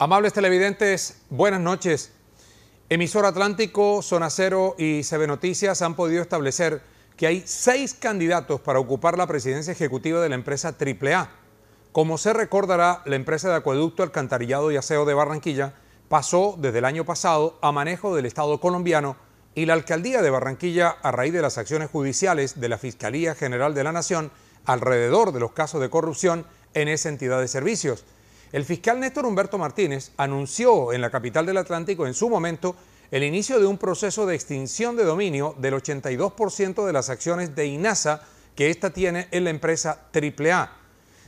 Amables televidentes, buenas noches. Emisor Atlántico, Zona Cero y CB Noticias han podido establecer que hay seis candidatos para ocupar la presidencia ejecutiva de la empresa AAA. Como se recordará, la empresa de acueducto, alcantarillado y aseo de Barranquilla pasó desde el año pasado a manejo del Estado colombiano y la alcaldía de Barranquilla, a raíz de las acciones judiciales de la Fiscalía General de la Nación alrededor de los casos de corrupción en esa entidad de servicios. El fiscal Néstor Humberto Martínez anunció en la capital del Atlántico en su momento el inicio de un proceso de extinción de dominio del 82% de las acciones de INASA que ésta tiene en la empresa AAA.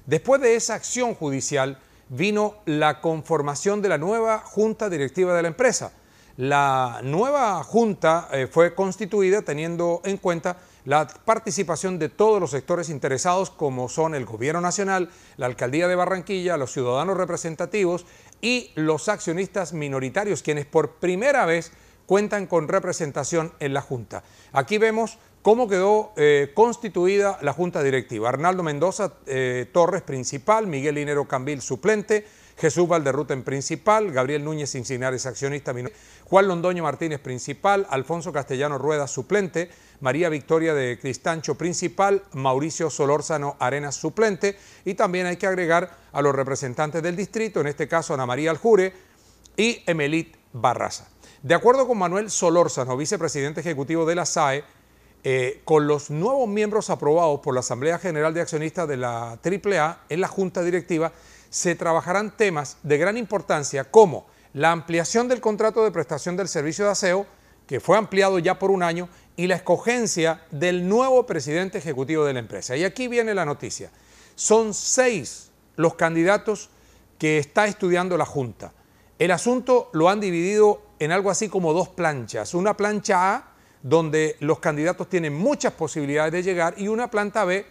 Después de esa acción judicial vino la conformación de la nueva junta directiva de la empresa. La nueva junta eh, fue constituida teniendo en cuenta la participación de todos los sectores interesados como son el Gobierno Nacional, la Alcaldía de Barranquilla, los ciudadanos representativos y los accionistas minoritarios, quienes por primera vez cuentan con representación en la Junta. Aquí vemos cómo quedó eh, constituida la Junta Directiva. Arnaldo Mendoza eh, Torres, principal, Miguel Linero Cambil, suplente, Jesús en principal, Gabriel Núñez sincinares accionista Juan Londoño Martínez, principal, Alfonso Castellano Rueda, suplente, María Victoria de Cristancho, principal, Mauricio Solórzano Arenas, suplente, y también hay que agregar a los representantes del distrito, en este caso Ana María Aljure y Emelit Barraza. De acuerdo con Manuel Solórzano, vicepresidente ejecutivo de la SAE, eh, con los nuevos miembros aprobados por la Asamblea General de Accionistas de la AAA en la Junta Directiva, se trabajarán temas de gran importancia como la ampliación del contrato de prestación del servicio de aseo, que fue ampliado ya por un año, y la escogencia del nuevo presidente ejecutivo de la empresa. Y aquí viene la noticia. Son seis los candidatos que está estudiando la Junta. El asunto lo han dividido en algo así como dos planchas. Una plancha A, donde los candidatos tienen muchas posibilidades de llegar, y una planta B,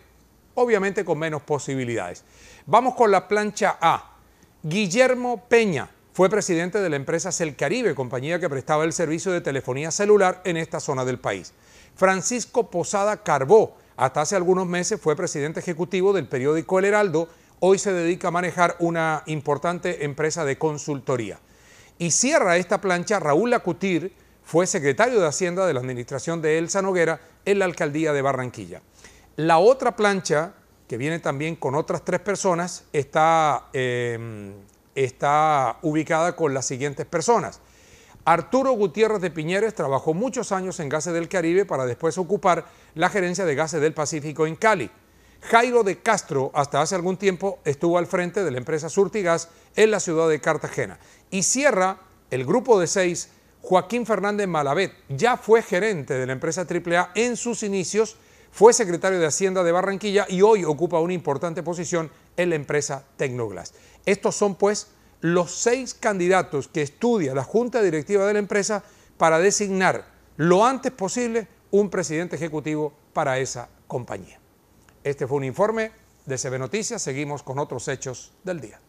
obviamente con menos posibilidades. Vamos con la plancha A. Guillermo Peña fue presidente de la empresa Celcaribe, compañía que prestaba el servicio de telefonía celular en esta zona del país. Francisco Posada Carbó, hasta hace algunos meses fue presidente ejecutivo del periódico El Heraldo, hoy se dedica a manejar una importante empresa de consultoría. Y cierra esta plancha Raúl Lacutir, fue secretario de Hacienda de la administración de Elsa Noguera en la alcaldía de Barranquilla. La otra plancha, que viene también con otras tres personas, está, em, está ubicada con las siguientes personas. Arturo Gutiérrez de Piñeres trabajó muchos años en Gases del Caribe para después ocupar la gerencia de Gases del Pacífico en Cali. Jairo de Castro, hasta hace algún tiempo, estuvo al frente de la empresa Surtigas en la ciudad de Cartagena. Y cierra el grupo de seis, Joaquín Fernández Malavet, ya fue gerente de la empresa AAA en sus inicios fue secretario de Hacienda de Barranquilla y hoy ocupa una importante posición en la empresa Tecnoglass. Estos son pues los seis candidatos que estudia la junta directiva de la empresa para designar lo antes posible un presidente ejecutivo para esa compañía. Este fue un informe de CB Noticias. Seguimos con otros hechos del día.